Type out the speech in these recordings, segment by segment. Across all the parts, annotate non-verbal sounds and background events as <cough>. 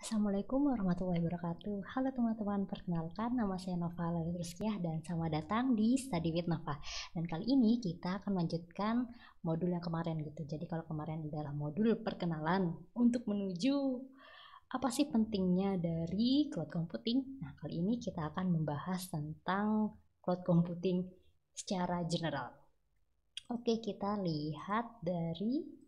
Assalamualaikum warahmatullahi wabarakatuh Halo teman-teman, perkenalkan nama saya Nova Lalutriskiah dan selamat datang di Study with Nova Dan kali ini kita akan lanjutkan modul yang kemarin gitu Jadi kalau kemarin adalah modul perkenalan untuk menuju apa sih pentingnya dari cloud computing Nah kali ini kita akan membahas tentang cloud computing secara general Oke kita lihat dari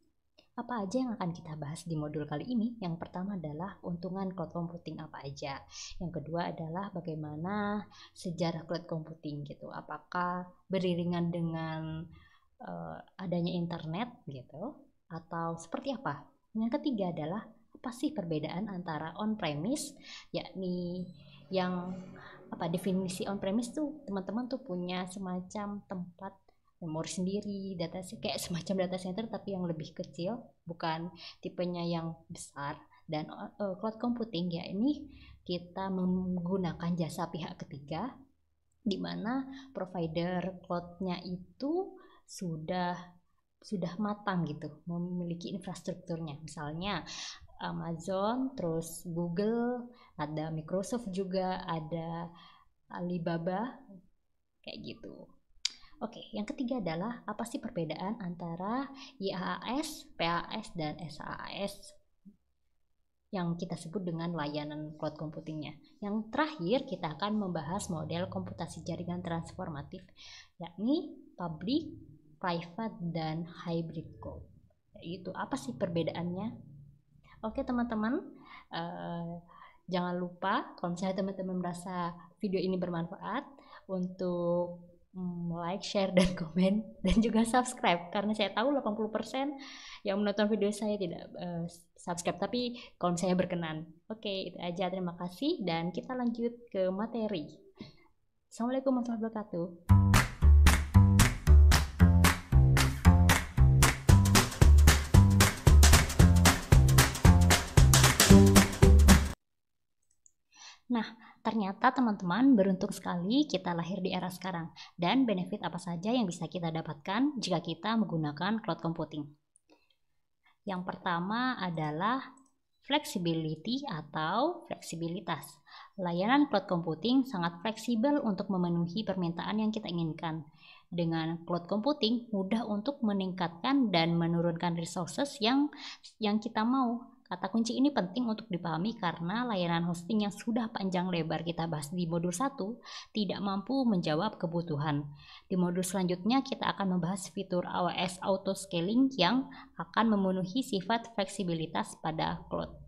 apa aja yang akan kita bahas di modul kali ini? Yang pertama adalah keuntungan cloud computing apa aja. Yang kedua adalah bagaimana sejarah cloud computing gitu. Apakah beriringan dengan uh, adanya internet gitu atau seperti apa? Yang ketiga adalah apa sih perbedaan antara on premise yakni yang apa definisi on premise tuh teman-teman tuh punya semacam tempat memori sendiri data kayak semacam data center tapi yang lebih kecil bukan tipenya yang besar dan uh, cloud computing ya ini kita menggunakan jasa pihak ketiga di mana provider cloudnya itu sudah sudah matang gitu memiliki infrastrukturnya misalnya Amazon terus Google ada Microsoft juga ada Alibaba kayak gitu Oke, yang ketiga adalah apa sih perbedaan antara IAAS, PAS, dan SAAS yang kita sebut dengan layanan cloud computingnya. Yang terakhir kita akan membahas model komputasi jaringan transformatif, yakni public, private, dan hybrid cloud. Yaitu apa sih perbedaannya? Oke teman-teman, uh, jangan lupa kalau misalnya teman-teman merasa video ini bermanfaat untuk Hmm, like, share, dan <laughs> komen dan juga subscribe karena saya tahu 80% yang menonton video saya tidak uh, subscribe tapi kalau saya berkenan. Oke, okay, itu aja terima kasih dan kita lanjut ke materi. Assalamualaikum warahmatullahi wabarakatuh. Nah, Ternyata teman-teman beruntung sekali kita lahir di era sekarang dan benefit apa saja yang bisa kita dapatkan jika kita menggunakan cloud computing. Yang pertama adalah flexibility atau fleksibilitas. Layanan cloud computing sangat fleksibel untuk memenuhi permintaan yang kita inginkan. Dengan cloud computing mudah untuk meningkatkan dan menurunkan resources yang yang kita mau Kata kunci ini penting untuk dipahami karena layanan hosting yang sudah panjang lebar kita bahas di modul 1 tidak mampu menjawab kebutuhan. Di modul selanjutnya kita akan membahas fitur AWS Auto Scaling yang akan memenuhi sifat fleksibilitas pada cloud.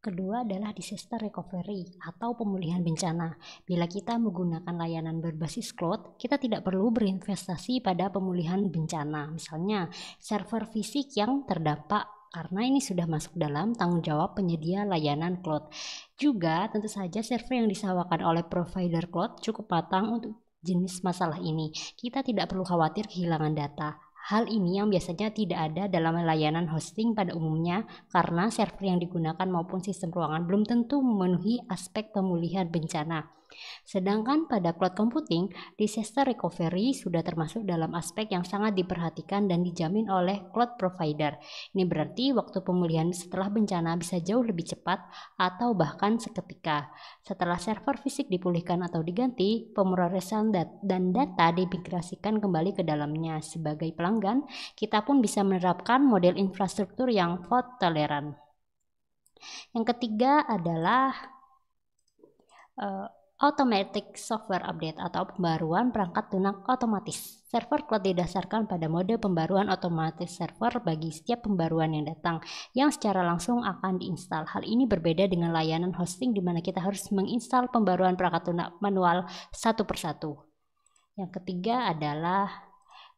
Kedua adalah disaster recovery atau pemulihan bencana. Bila kita menggunakan layanan berbasis cloud, kita tidak perlu berinvestasi pada pemulihan bencana. Misalnya, server fisik yang terdapat karena ini sudah masuk dalam tanggung jawab penyedia layanan cloud. Juga tentu saja server yang disewakan oleh provider cloud cukup matang untuk jenis masalah ini. Kita tidak perlu khawatir kehilangan data. Hal ini yang biasanya tidak ada dalam layanan hosting pada umumnya karena server yang digunakan maupun sistem ruangan belum tentu memenuhi aspek pemulihan bencana. Sedangkan pada cloud computing, disaster recovery sudah termasuk dalam aspek yang sangat diperhatikan dan dijamin oleh cloud provider. Ini berarti waktu pemulihan setelah bencana bisa jauh lebih cepat atau bahkan seketika. Setelah server fisik dipulihkan atau diganti, pemrosesan dat dan data dimigrasikan kembali ke dalamnya. Sebagai pelanggan, kita pun bisa menerapkan model infrastruktur yang fault tolerant. Yang ketiga adalah uh, automatic software update atau pembaruan perangkat lunak otomatis. Server cloud didasarkan pada mode pembaruan otomatis server bagi setiap pembaruan yang datang yang secara langsung akan diinstal. Hal ini berbeda dengan layanan hosting di mana kita harus menginstal pembaruan perangkat lunak manual satu persatu. Yang ketiga adalah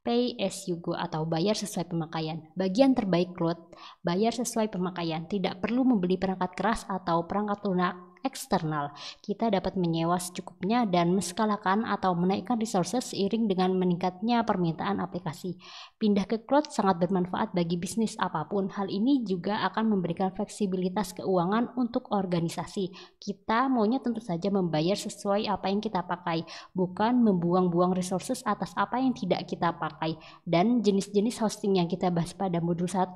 pay as you go atau bayar sesuai pemakaian. Bagian terbaik cloud, bayar sesuai pemakaian, tidak perlu membeli perangkat keras atau perangkat lunak eksternal. Kita dapat menyewa secukupnya dan menskalakan atau menaikkan resources seiring dengan meningkatnya permintaan aplikasi. Pindah ke cloud sangat bermanfaat bagi bisnis apapun. Hal ini juga akan memberikan fleksibilitas keuangan untuk organisasi. Kita maunya tentu saja membayar sesuai apa yang kita pakai, bukan membuang-buang resources atas apa yang tidak kita pakai. Dan jenis-jenis hosting yang kita bahas pada modul 1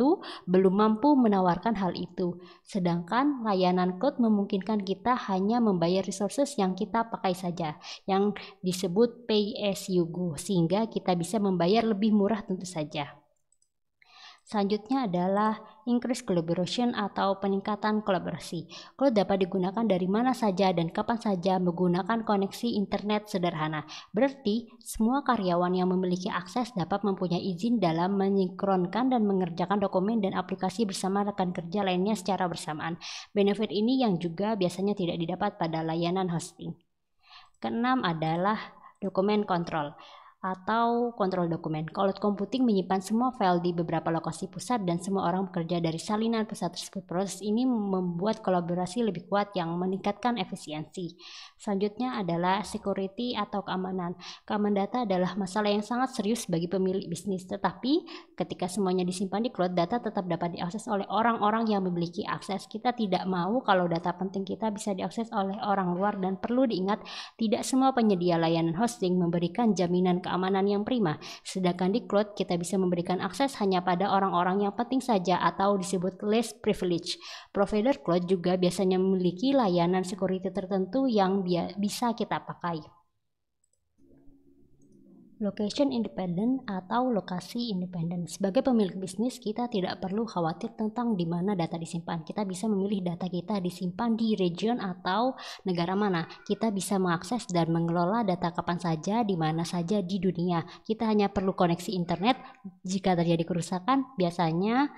belum mampu menawarkan hal itu. Sedangkan layanan cloud memungkinkan kita kita hanya membayar resources yang kita pakai saja, yang disebut pay as you go, sehingga kita bisa membayar lebih murah tentu saja. Selanjutnya adalah increase collaboration atau peningkatan kolaborasi. Cloud dapat digunakan dari mana saja dan kapan saja menggunakan koneksi internet sederhana. Berarti, semua karyawan yang memiliki akses dapat mempunyai izin dalam menyinkronkan dan mengerjakan dokumen dan aplikasi bersama rekan kerja lainnya secara bersamaan. Benefit ini yang juga biasanya tidak didapat pada layanan hosting. Keenam adalah dokumen kontrol atau kontrol dokumen. Cloud computing menyimpan semua file di beberapa lokasi pusat dan semua orang bekerja dari salinan pusat tersebut. Proses ini membuat kolaborasi lebih kuat yang meningkatkan efisiensi. Selanjutnya adalah security atau keamanan. Keamanan data adalah masalah yang sangat serius bagi pemilik bisnis, tetapi ketika semuanya disimpan di cloud, data tetap dapat diakses oleh orang-orang yang memiliki akses. Kita tidak mau kalau data penting kita bisa diakses oleh orang luar dan perlu diingat tidak semua penyedia layanan hosting memberikan jaminan keamanan keamanan yang prima. Sedangkan di cloud, kita bisa memberikan akses hanya pada orang-orang yang penting saja atau disebut less privilege. Provider cloud juga biasanya memiliki layanan security tertentu yang bisa kita pakai location independent atau lokasi independen. Sebagai pemilik bisnis, kita tidak perlu khawatir tentang di mana data disimpan. Kita bisa memilih data kita disimpan di region atau negara mana. Kita bisa mengakses dan mengelola data kapan saja, di mana saja di dunia. Kita hanya perlu koneksi internet. Jika terjadi kerusakan, biasanya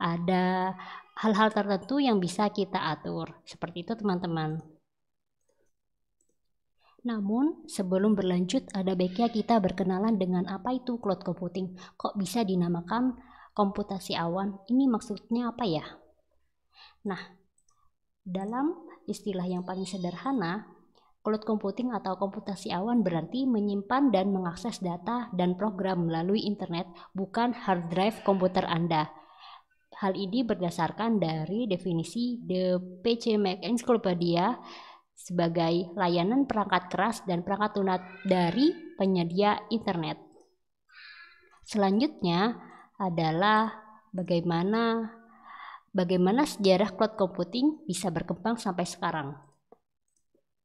ada hal-hal tertentu yang bisa kita atur. Seperti itu, teman-teman. Namun, sebelum berlanjut, ada baiknya kita berkenalan dengan apa itu cloud computing. Kok bisa dinamakan komputasi awan? Ini maksudnya apa ya? Nah, dalam istilah yang paling sederhana, cloud computing atau komputasi awan berarti menyimpan dan mengakses data dan program melalui internet, bukan hard drive komputer Anda. Hal ini berdasarkan dari definisi The PC Mac Encyclopedia sebagai layanan perangkat keras dan perangkat lunak dari penyedia internet. Selanjutnya adalah bagaimana bagaimana sejarah cloud computing bisa berkembang sampai sekarang.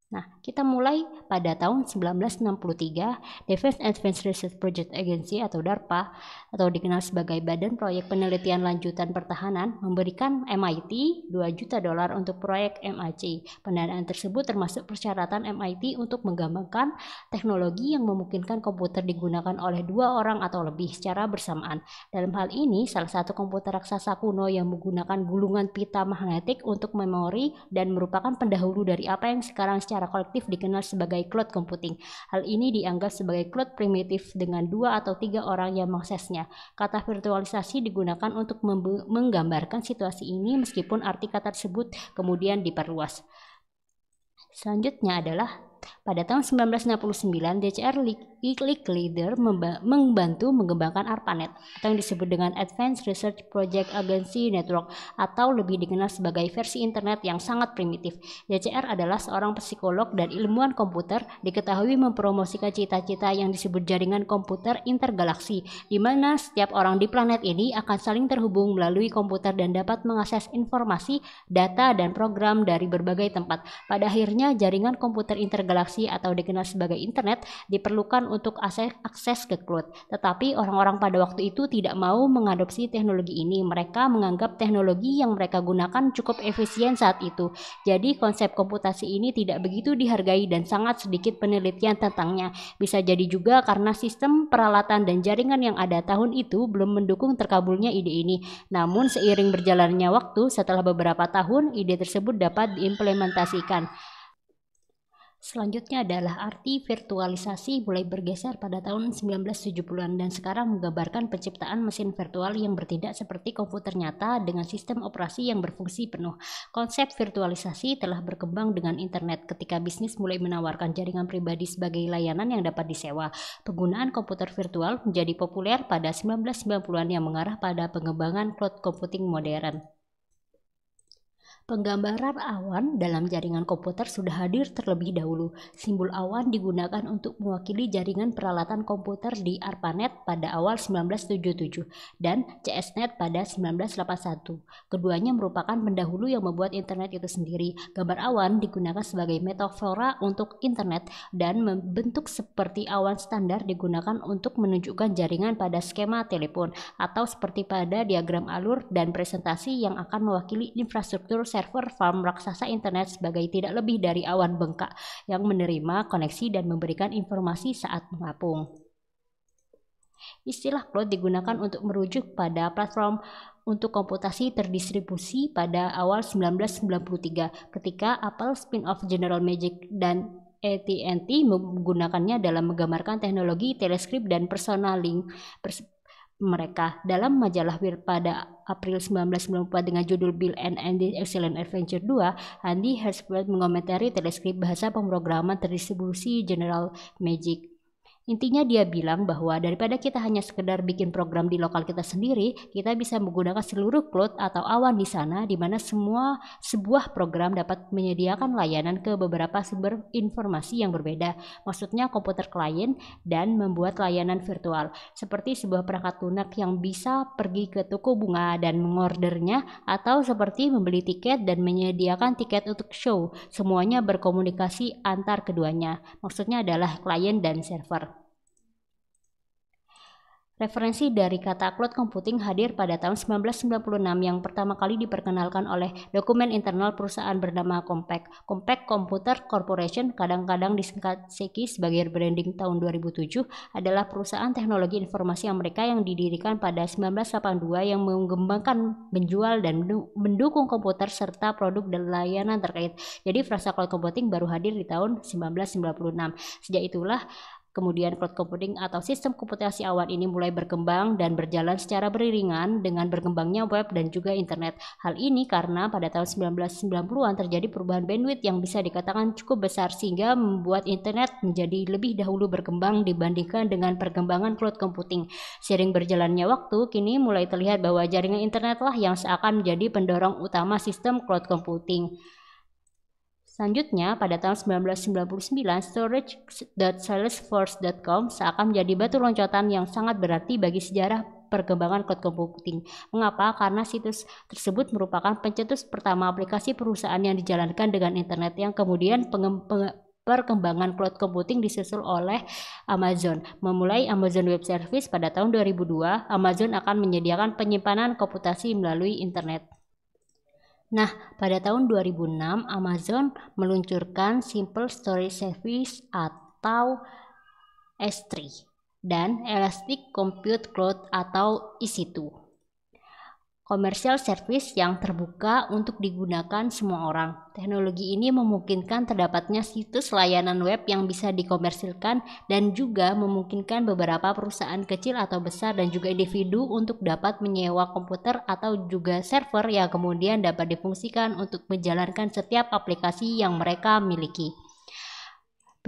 Nah, kita mulai pada tahun 1963, Defense Advanced Research Project Agency atau DARPA atau dikenal sebagai Badan Proyek Penelitian Lanjutan Pertahanan memberikan MIT 2 juta dolar untuk proyek MAC. Pendanaan tersebut termasuk persyaratan MIT untuk menggambarkan teknologi yang memungkinkan komputer digunakan oleh dua orang atau lebih secara bersamaan. Dalam hal ini, salah satu komputer raksasa kuno yang menggunakan gulungan pita magnetik untuk memori dan merupakan pendahulu dari apa yang sekarang secara secara kolektif dikenal sebagai cloud computing. Hal ini dianggap sebagai cloud primitif dengan dua atau tiga orang yang mengaksesnya. Kata virtualisasi digunakan untuk menggambarkan situasi ini meskipun arti kata tersebut kemudian diperluas. Selanjutnya adalah pada tahun 1969, DCR League Leader membantu mengembangkan ARPANET atau yang disebut dengan Advanced Research Project Agency Network atau lebih dikenal sebagai versi internet yang sangat primitif. DCR adalah seorang psikolog dan ilmuwan komputer diketahui mempromosikan cita-cita yang disebut jaringan komputer intergalaksi di mana setiap orang di planet ini akan saling terhubung melalui komputer dan dapat mengakses informasi, data, dan program dari berbagai tempat. Pada akhirnya jaringan komputer intergalaksi galaksi atau dikenal sebagai internet diperlukan untuk akses ke cloud. Tetapi orang-orang pada waktu itu tidak mau mengadopsi teknologi ini. Mereka menganggap teknologi yang mereka gunakan cukup efisien saat itu. Jadi konsep komputasi ini tidak begitu dihargai dan sangat sedikit penelitian tentangnya. Bisa jadi juga karena sistem peralatan dan jaringan yang ada tahun itu belum mendukung terkabulnya ide ini. Namun seiring berjalannya waktu setelah beberapa tahun ide tersebut dapat diimplementasikan. Selanjutnya adalah arti virtualisasi mulai bergeser pada tahun 1970-an dan sekarang menggambarkan penciptaan mesin virtual yang bertindak seperti komputer nyata dengan sistem operasi yang berfungsi penuh. Konsep virtualisasi telah berkembang dengan internet ketika bisnis mulai menawarkan jaringan pribadi sebagai layanan yang dapat disewa. Penggunaan komputer virtual menjadi populer pada 1990-an yang mengarah pada pengembangan cloud computing modern. Penggambaran awan dalam jaringan komputer sudah hadir terlebih dahulu. Simbol awan digunakan untuk mewakili jaringan peralatan komputer di ARPANET pada awal 1977 dan CSNET pada 1981. Keduanya merupakan pendahulu yang membuat internet itu sendiri. Gambar awan digunakan sebagai metafora untuk internet dan membentuk seperti awan standar digunakan untuk menunjukkan jaringan pada skema telepon atau seperti pada diagram alur dan presentasi yang akan mewakili infrastruktur server farm raksasa internet sebagai tidak lebih dari awan bengkak yang menerima koneksi dan memberikan informasi saat mengapung. Istilah cloud digunakan untuk merujuk pada platform untuk komputasi terdistribusi pada awal 1993 ketika Apple spin-off General Magic dan AT&T menggunakannya dalam menggambarkan teknologi teleskrip dan personal link mereka dalam majalah Wir pada April 1994 dengan judul Bill and Andy Excellent Adventure 2, Andy Hertzberg mengomentari teleskrip bahasa pemrograman terdistribusi General Magic Intinya dia bilang bahwa daripada kita hanya sekedar bikin program di lokal kita sendiri, kita bisa menggunakan seluruh cloud atau awan di sana di mana semua sebuah program dapat menyediakan layanan ke beberapa sumber informasi yang berbeda. Maksudnya komputer klien dan membuat layanan virtual seperti sebuah perangkat lunak yang bisa pergi ke toko bunga dan mengordernya atau seperti membeli tiket dan menyediakan tiket untuk show. Semuanya berkomunikasi antar keduanya. Maksudnya adalah klien dan server. Referensi dari kata cloud computing hadir pada tahun 1996 yang pertama kali diperkenalkan oleh dokumen internal perusahaan bernama Compaq. Compaq Computer Corporation, kadang-kadang disingkat SECI sebagai branding tahun 2007, adalah perusahaan teknologi informasi Amerika yang didirikan pada 1982 yang mengembangkan, menjual, dan mendukung komputer serta produk dan layanan terkait. Jadi frasa cloud computing baru hadir di tahun 1996. Sejak itulah Kemudian cloud computing atau sistem komputasi awan ini mulai berkembang dan berjalan secara beriringan dengan berkembangnya web dan juga internet. Hal ini karena pada tahun 1990-an terjadi perubahan bandwidth yang bisa dikatakan cukup besar sehingga membuat internet menjadi lebih dahulu berkembang dibandingkan dengan perkembangan cloud computing. Sering berjalannya waktu, kini mulai terlihat bahwa jaringan internetlah yang seakan menjadi pendorong utama sistem cloud computing. Selanjutnya, pada tahun 1999, storage.salesforce.com seakan menjadi batu loncatan yang sangat berarti bagi sejarah perkembangan cloud computing. Mengapa? Karena situs tersebut merupakan pencetus pertama aplikasi perusahaan yang dijalankan dengan internet yang kemudian perkembangan cloud computing disusul oleh Amazon. Memulai Amazon Web Service pada tahun 2002, Amazon akan menyediakan penyimpanan komputasi melalui internet. Nah, pada tahun 2006 Amazon meluncurkan Simple Storage Service atau S3 dan Elastic Compute Cloud atau EC2. Komersial service yang terbuka untuk digunakan semua orang. Teknologi ini memungkinkan terdapatnya situs layanan web yang bisa dikomersilkan dan juga memungkinkan beberapa perusahaan kecil atau besar dan juga individu untuk dapat menyewa komputer atau juga server yang kemudian dapat difungsikan untuk menjalankan setiap aplikasi yang mereka miliki.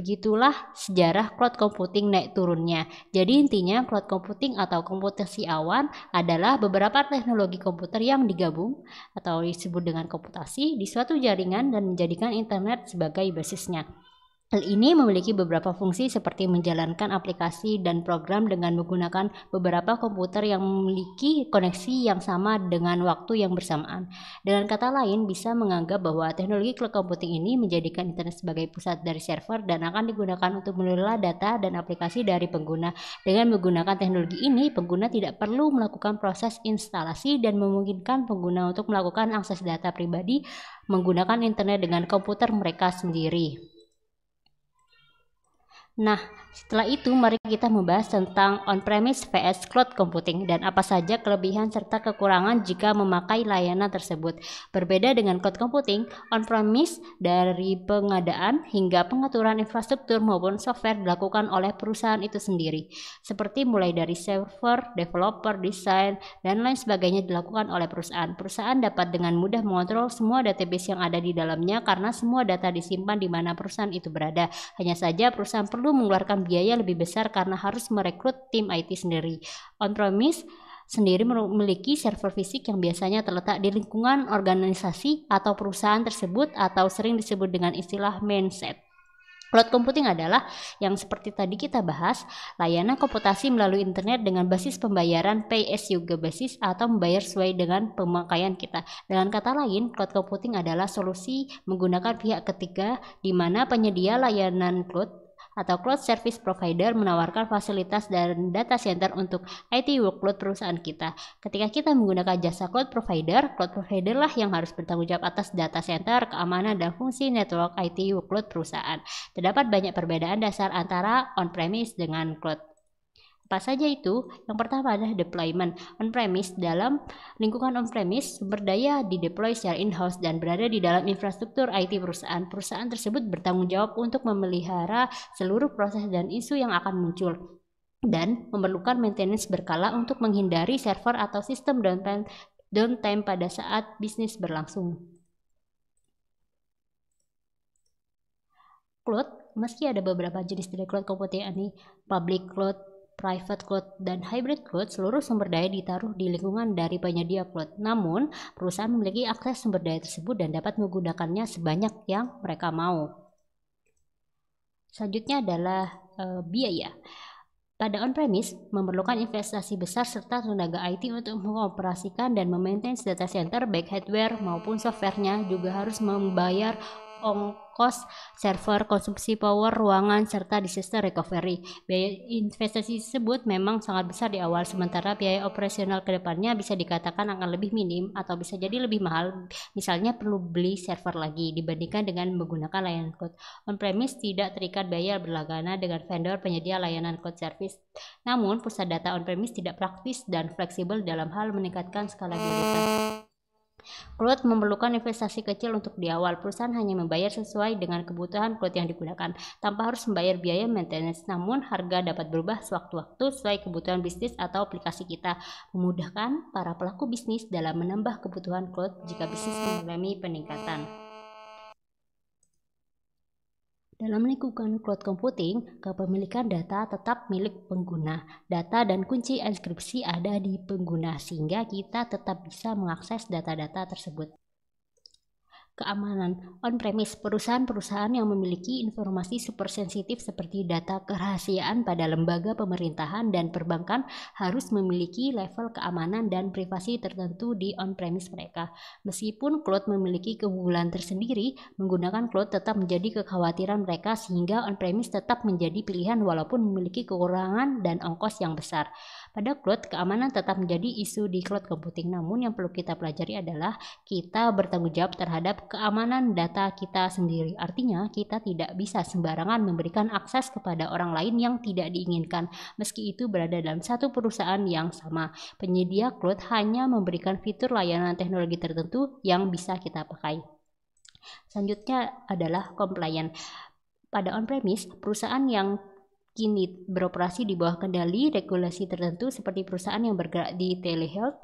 Begitulah sejarah cloud computing naik turunnya. Jadi intinya cloud computing atau komputasi awan adalah beberapa teknologi komputer yang digabung atau disebut dengan komputasi di suatu jaringan dan menjadikan internet sebagai basisnya. Hal ini memiliki beberapa fungsi seperti menjalankan aplikasi dan program dengan menggunakan beberapa komputer yang memiliki koneksi yang sama dengan waktu yang bersamaan. Dengan kata lain, bisa menganggap bahwa teknologi cloud computing ini menjadikan internet sebagai pusat dari server dan akan digunakan untuk mengelola data dan aplikasi dari pengguna. Dengan menggunakan teknologi ini, pengguna tidak perlu melakukan proses instalasi dan memungkinkan pengguna untuk melakukan akses data pribadi menggunakan internet dengan komputer mereka sendiri. 那。Setelah itu, mari kita membahas tentang on-premise vs cloud computing dan apa saja kelebihan serta kekurangan jika memakai layanan tersebut. Berbeda dengan cloud computing, on-premise dari pengadaan hingga pengaturan infrastruktur maupun software dilakukan oleh perusahaan itu sendiri, seperti mulai dari server, developer, desain, dan lain sebagainya dilakukan oleh perusahaan. Perusahaan dapat dengan mudah mengontrol semua database yang ada di dalamnya karena semua data disimpan di mana perusahaan itu berada. Hanya saja perusahaan perlu mengeluarkan biaya lebih besar karena harus merekrut tim IT sendiri. On-premise sendiri memiliki server fisik yang biasanya terletak di lingkungan organisasi atau perusahaan tersebut atau sering disebut dengan istilah mindset. Cloud computing adalah yang seperti tadi kita bahas, layanan komputasi melalui internet dengan basis pembayaran pay as basis atau membayar sesuai dengan pemakaian kita. Dengan kata lain, cloud computing adalah solusi menggunakan pihak ketiga di mana penyedia layanan cloud atau cloud service provider menawarkan fasilitas dan data center untuk IT workload perusahaan kita. Ketika kita menggunakan jasa cloud provider, cloud provider lah yang harus bertanggung jawab atas data center, keamanan, dan fungsi network IT workload perusahaan. Terdapat banyak perbedaan dasar antara on-premise dengan cloud. Apa saja itu? Yang pertama adalah deployment on-premise dalam lingkungan on-premise sumber daya deploy secara in-house dan berada di dalam infrastruktur IT perusahaan. Perusahaan tersebut bertanggung jawab untuk memelihara seluruh proses dan isu yang akan muncul dan memerlukan maintenance berkala untuk menghindari server atau sistem downtime, downtime pada saat bisnis berlangsung. Cloud, meski ada beberapa jenis dari cloud computing, ini public cloud, private cloud, dan hybrid cloud, seluruh sumber daya ditaruh di lingkungan dari penyedia cloud. Namun, perusahaan memiliki akses sumber daya tersebut dan dapat menggunakannya sebanyak yang mereka mau. Selanjutnya adalah e, biaya. Pada on-premise, memerlukan investasi besar serta tenaga IT untuk mengoperasikan dan memaintain data center baik hardware maupun softwarenya juga harus membayar ongkos server, konsumsi power, ruangan, serta disaster recovery. Biaya investasi tersebut memang sangat besar di awal, sementara biaya operasional kedepannya bisa dikatakan akan lebih minim atau bisa jadi lebih mahal, misalnya perlu beli server lagi dibandingkan dengan menggunakan layanan cloud. On-premise tidak terikat biaya berlangganan dengan vendor penyedia layanan cloud service. Namun, pusat data on-premise tidak praktis dan fleksibel dalam hal meningkatkan skala data. Growth memerlukan investasi kecil untuk di awal. Perusahaan hanya membayar sesuai dengan kebutuhan growth yang digunakan, tanpa harus membayar biaya maintenance. Namun, harga dapat berubah sewaktu-waktu sesuai kebutuhan bisnis atau aplikasi kita. Memudahkan para pelaku bisnis dalam menambah kebutuhan growth jika bisnis mengalami peningkatan. Dalam lingkungan cloud computing, kepemilikan data tetap milik pengguna. Data dan kunci enkripsi ada di pengguna sehingga kita tetap bisa mengakses data-data tersebut keamanan on-premise perusahaan-perusahaan yang memiliki informasi super sensitif seperti data kerahasiaan pada lembaga pemerintahan dan perbankan harus memiliki level keamanan dan privasi tertentu di on-premise mereka. Meskipun cloud memiliki keunggulan tersendiri, menggunakan cloud tetap menjadi kekhawatiran mereka sehingga on-premise tetap menjadi pilihan walaupun memiliki kekurangan dan ongkos yang besar. Pada cloud, keamanan tetap menjadi isu di cloud computing. Namun yang perlu kita pelajari adalah kita bertanggung jawab terhadap keamanan data kita sendiri. Artinya, kita tidak bisa sembarangan memberikan akses kepada orang lain yang tidak diinginkan, meski itu berada dalam satu perusahaan yang sama. Penyedia cloud hanya memberikan fitur layanan teknologi tertentu yang bisa kita pakai. Selanjutnya adalah compliance. Pada on-premise, perusahaan yang kini beroperasi di bawah kendali regulasi tertentu seperti perusahaan yang bergerak di telehealth,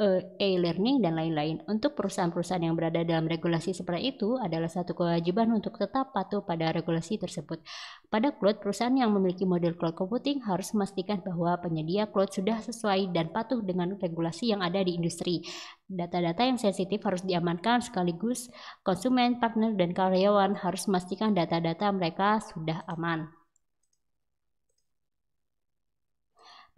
eh, e-learning, dan lain-lain. Untuk perusahaan-perusahaan yang berada dalam regulasi seperti itu adalah satu kewajiban untuk tetap patuh pada regulasi tersebut. Pada cloud, perusahaan yang memiliki model cloud computing harus memastikan bahwa penyedia cloud sudah sesuai dan patuh dengan regulasi yang ada di industri. Data-data yang sensitif harus diamankan sekaligus konsumen, partner, dan karyawan harus memastikan data-data mereka sudah aman.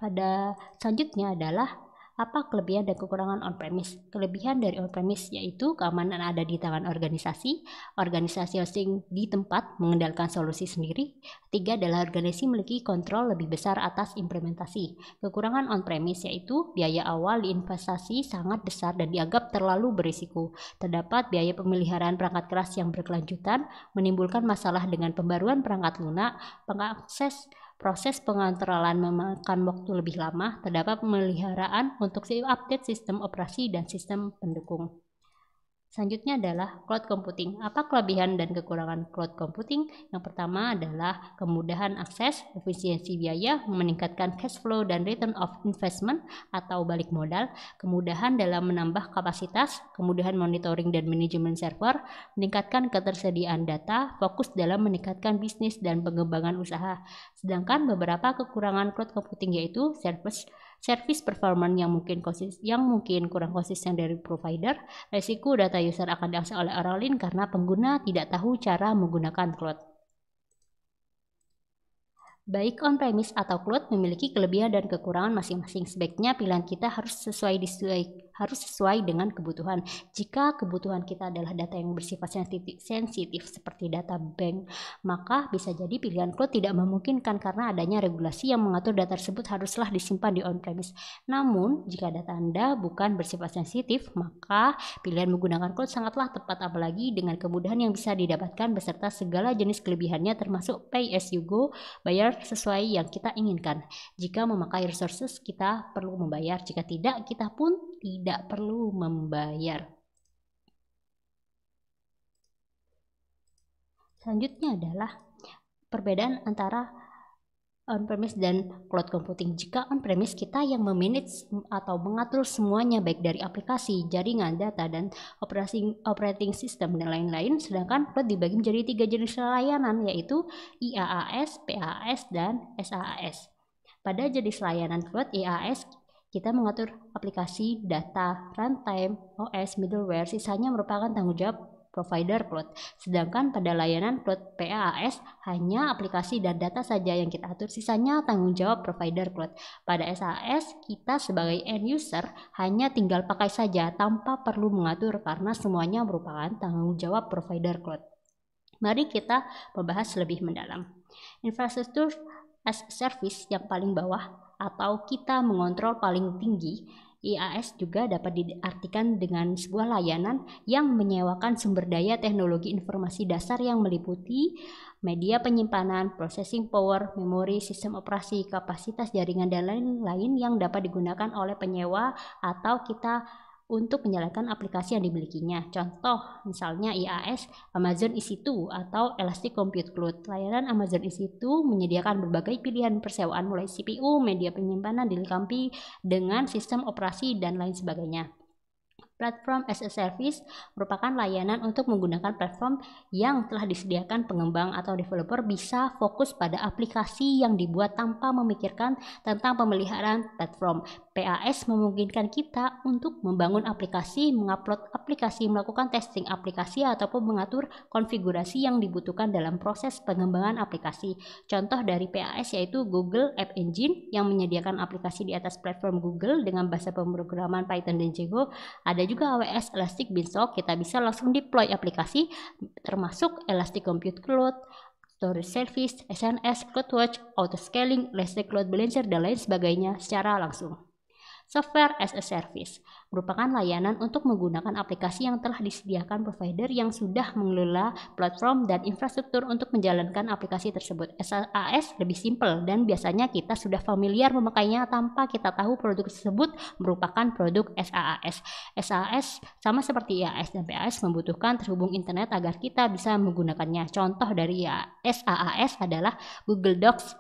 Pada selanjutnya adalah apa kelebihan dan kekurangan on-premise? Kelebihan dari on-premise yaitu keamanan ada di tangan organisasi, organisasi hosting di tempat mengendalikan solusi sendiri. Tiga adalah organisasi memiliki kontrol lebih besar atas implementasi. Kekurangan on-premise yaitu biaya awal di investasi sangat besar dan dianggap terlalu berisiko. Terdapat biaya pemeliharaan perangkat keras yang berkelanjutan, menimbulkan masalah dengan pembaruan perangkat lunak, pengakses proses pengontrolan memakan waktu lebih lama, terdapat pemeliharaan untuk update sistem operasi dan sistem pendukung. Selanjutnya adalah cloud computing. Apa kelebihan dan kekurangan cloud computing? Yang pertama adalah kemudahan akses, efisiensi biaya, meningkatkan cash flow dan return of investment atau balik modal, kemudahan dalam menambah kapasitas, kemudahan monitoring dan manajemen server, meningkatkan ketersediaan data, fokus dalam meningkatkan bisnis dan pengembangan usaha. Sedangkan beberapa kekurangan cloud computing yaitu service service performance yang mungkin konsis yang mungkin kurang konsisten dari provider, resiko data user akan diakses oleh orang lain karena pengguna tidak tahu cara menggunakan cloud. Baik on-premise atau cloud memiliki kelebihan dan kekurangan masing-masing. Sebaiknya pilihan kita harus sesuai disesuaikan harus sesuai dengan kebutuhan. Jika kebutuhan kita adalah data yang bersifat sensitif, sensitif seperti data bank, maka bisa jadi pilihan cloud tidak memungkinkan karena adanya regulasi yang mengatur data tersebut haruslah disimpan di on-premise. Namun, jika data Anda bukan bersifat sensitif, maka pilihan menggunakan cloud sangatlah tepat apalagi dengan kemudahan yang bisa didapatkan beserta segala jenis kelebihannya termasuk pay as you go, bayar sesuai yang kita inginkan. Jika memakai resources, kita perlu membayar. Jika tidak, kita pun tidak tidak perlu membayar. Selanjutnya adalah perbedaan antara on-premise dan cloud computing. Jika on-premise kita yang memanage atau mengatur semuanya baik dari aplikasi, jaringan, data, dan operating system dan lain-lain. Sedangkan cloud dibagi menjadi tiga jenis layanan yaitu IaaS, PaaS, dan SaaS. Pada jenis layanan cloud IaaS kita mengatur aplikasi, data, runtime, OS, middleware, sisanya merupakan tanggung jawab provider cloud. Sedangkan pada layanan cloud PaaS hanya aplikasi dan data saja yang kita atur, sisanya tanggung jawab provider cloud. Pada SAS kita sebagai end user hanya tinggal pakai saja tanpa perlu mengatur karena semuanya merupakan tanggung jawab provider cloud. Mari kita membahas lebih mendalam. Infrastruktur as service yang paling bawah atau kita mengontrol paling tinggi, IAS juga dapat diartikan dengan sebuah layanan yang menyewakan sumber daya teknologi informasi dasar yang meliputi media penyimpanan, processing power, memori, sistem operasi, kapasitas jaringan dan lain-lain yang dapat digunakan oleh penyewa atau kita untuk menjalankan aplikasi yang dimilikinya. Contoh misalnya IAS, Amazon EC2 atau Elastic Compute Cloud. Layanan Amazon EC2 menyediakan berbagai pilihan persewaan mulai CPU, media penyimpanan, dilengkapi dengan sistem operasi dan lain sebagainya. Platform as a Service merupakan layanan untuk menggunakan platform yang telah disediakan pengembang atau developer bisa fokus pada aplikasi yang dibuat tanpa memikirkan tentang pemeliharaan platform. PAS memungkinkan kita untuk membangun aplikasi, mengupload aplikasi, melakukan testing aplikasi ataupun mengatur konfigurasi yang dibutuhkan dalam proses pengembangan aplikasi. Contoh dari PAS yaitu Google App Engine yang menyediakan aplikasi di atas platform Google dengan bahasa pemrograman Python dan Django. Ada juga AWS Elastic Beanstalk, kita bisa langsung deploy aplikasi termasuk Elastic Compute Cloud, storage service, SNS, CloudWatch, auto scaling, Elastic Cloud Balancer, dan lain sebagainya secara langsung. Software as a Service merupakan layanan untuk menggunakan aplikasi yang telah disediakan provider yang sudah mengelola platform dan infrastruktur untuk menjalankan aplikasi tersebut. SaaS lebih simpel dan biasanya kita sudah familiar memakainya tanpa kita tahu produk tersebut merupakan produk SaaS. SaaS sama seperti IaaS dan PaaS membutuhkan terhubung internet agar kita bisa menggunakannya. Contoh dari SaaS adalah Google Docs,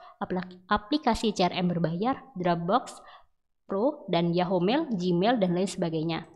aplikasi CRM berbayar, Dropbox, Pro, dan Yahoo Mail, Gmail, dan lain sebagainya.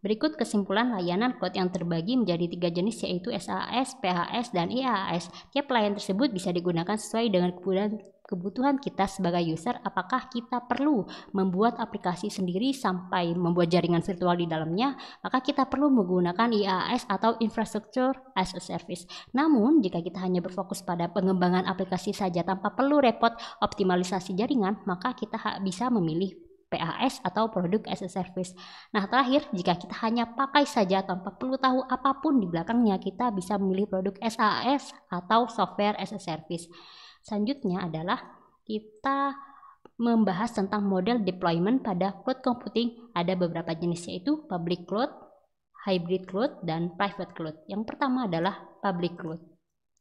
Berikut kesimpulan layanan cloud yang terbagi menjadi tiga jenis yaitu SAS, PHS, dan IAS. E Tiap layanan tersebut bisa digunakan sesuai dengan kebutuhan kebutuhan kita sebagai user apakah kita perlu membuat aplikasi sendiri sampai membuat jaringan virtual di dalamnya maka kita perlu menggunakan IaaS atau infrastructure as a service namun jika kita hanya berfokus pada pengembangan aplikasi saja tanpa perlu repot optimalisasi jaringan maka kita bisa memilih PAS atau produk as a service. Nah, terakhir, jika kita hanya pakai saja tanpa perlu tahu apapun di belakangnya, kita bisa memilih produk SaaS atau software as a service. Selanjutnya adalah kita membahas tentang model deployment pada cloud computing. Ada beberapa jenis yaitu public cloud, hybrid cloud, dan private cloud. Yang pertama adalah public cloud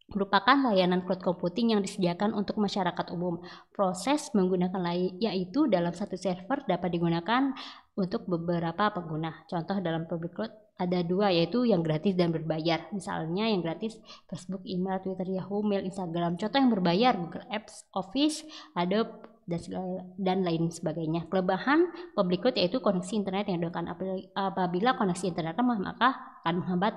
merupakan layanan cloud computing yang disediakan untuk masyarakat umum. Proses menggunakan lain yaitu dalam satu server dapat digunakan untuk beberapa pengguna. Contoh dalam public cloud ada dua yaitu yang gratis dan berbayar misalnya yang gratis Facebook, email, Twitter, Yahoo, Mail, Instagram contoh yang berbayar Google Apps, Office, Adobe dan, dan lain sebagainya kelebihan public cloud yaitu koneksi internet yang dilakukan apabila koneksi internet lemah maka akan menghambat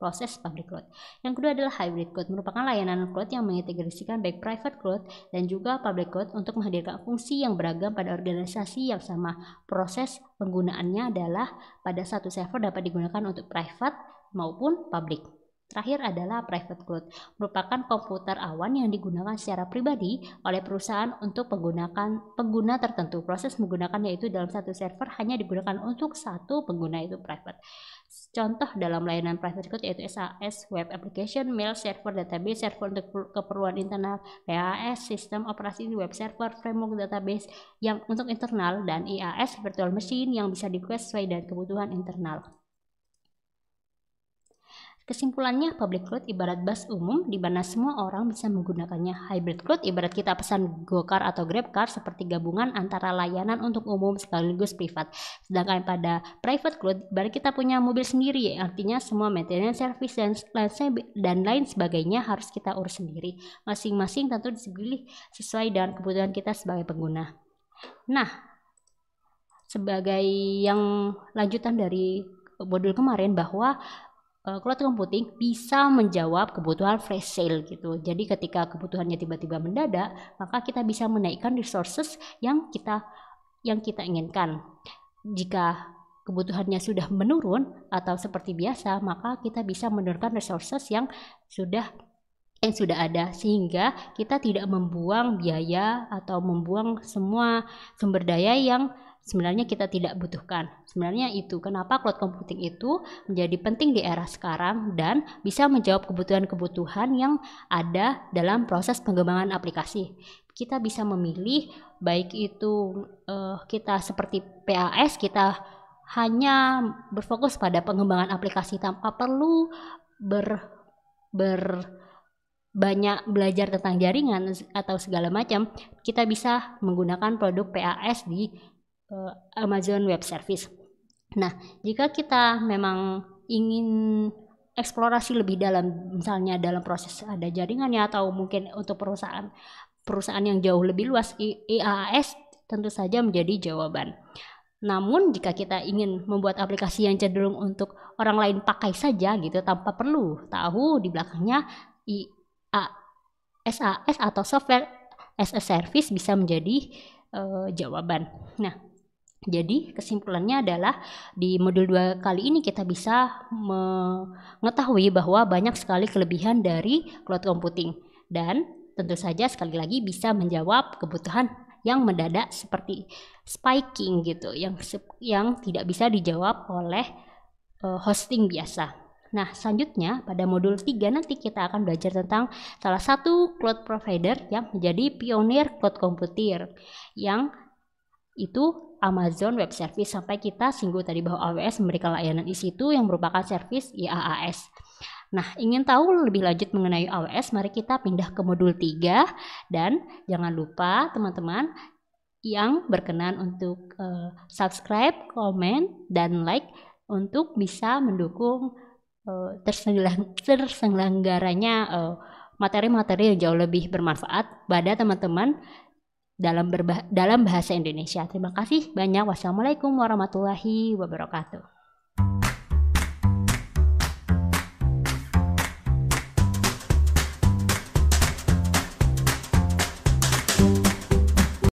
proses public cloud. Yang kedua adalah hybrid cloud, merupakan layanan cloud yang mengintegrasikan baik private cloud dan juga public cloud untuk menghadirkan fungsi yang beragam pada organisasi yang sama. Proses penggunaannya adalah pada satu server dapat digunakan untuk private maupun public. Terakhir adalah private cloud, merupakan komputer awan yang digunakan secara pribadi oleh perusahaan untuk menggunakan pengguna tertentu. Proses menggunakannya itu dalam satu server hanya digunakan untuk satu pengguna itu private. Contoh dalam layanan private cloud yaitu SAS, web application, mail server, database server untuk keperluan internal, PAS, sistem operasi web server, framework database yang untuk internal dan IAS virtual machine yang bisa di sesuai dengan kebutuhan internal. Kesimpulannya, public cloud ibarat bus umum di mana semua orang bisa menggunakannya. Hybrid cloud ibarat kita pesan GoCar atau grab car seperti gabungan antara layanan untuk umum sekaligus privat. Sedangkan pada private cloud ibarat kita punya mobil sendiri, artinya semua maintenance service dan dan lain sebagainya harus kita urus sendiri. Masing-masing tentu dipilih sesuai dengan kebutuhan kita sebagai pengguna. Nah, sebagai yang lanjutan dari modul kemarin bahwa uh, kulit putih bisa menjawab kebutuhan fresh sale gitu. Jadi ketika kebutuhannya tiba-tiba mendadak, maka kita bisa menaikkan resources yang kita yang kita inginkan. Jika kebutuhannya sudah menurun atau seperti biasa, maka kita bisa menurunkan resources yang sudah yang sudah ada sehingga kita tidak membuang biaya atau membuang semua sumber daya yang sebenarnya kita tidak butuhkan. Sebenarnya itu kenapa cloud computing itu menjadi penting di era sekarang dan bisa menjawab kebutuhan-kebutuhan yang ada dalam proses pengembangan aplikasi. Kita bisa memilih baik itu uh, kita seperti PAS kita hanya berfokus pada pengembangan aplikasi tanpa perlu ber ber banyak belajar tentang jaringan atau segala macam, kita bisa menggunakan produk PAS di Eh, Amazon Web Service. Nah, jika kita memang ingin eksplorasi lebih dalam, misalnya dalam proses ada jaringannya atau mungkin untuk perusahaan perusahaan yang jauh lebih luas IAAS tentu saja menjadi jawaban. Namun jika kita ingin membuat aplikasi yang cenderung untuk orang lain pakai saja gitu tanpa perlu tahu di belakangnya IaaS atau software as a service bisa menjadi uh, jawaban. Nah, jadi kesimpulannya adalah di modul 2 kali ini kita bisa mengetahui bahwa banyak sekali kelebihan dari cloud computing dan tentu saja sekali lagi bisa menjawab kebutuhan yang mendadak seperti spiking gitu yang yang tidak bisa dijawab oleh eh, hosting biasa. Nah, selanjutnya pada modul 3 nanti kita akan belajar tentang salah satu cloud provider yang menjadi pionir cloud computer yang itu Amazon Web Service sampai kita singgung tadi bahwa AWS memberikan layanan di situ yang merupakan service IaaS. Nah, ingin tahu lebih lanjut mengenai AWS, mari kita pindah ke modul 3 dan jangan lupa teman-teman yang berkenan untuk uh, subscribe, komen, dan like untuk bisa mendukung uh, terselenggaranya materi eh, materi-materi yang jauh lebih bermanfaat pada teman-teman dalam berbah dalam bahasa Indonesia. Terima kasih banyak. Wassalamualaikum warahmatullahi wabarakatuh.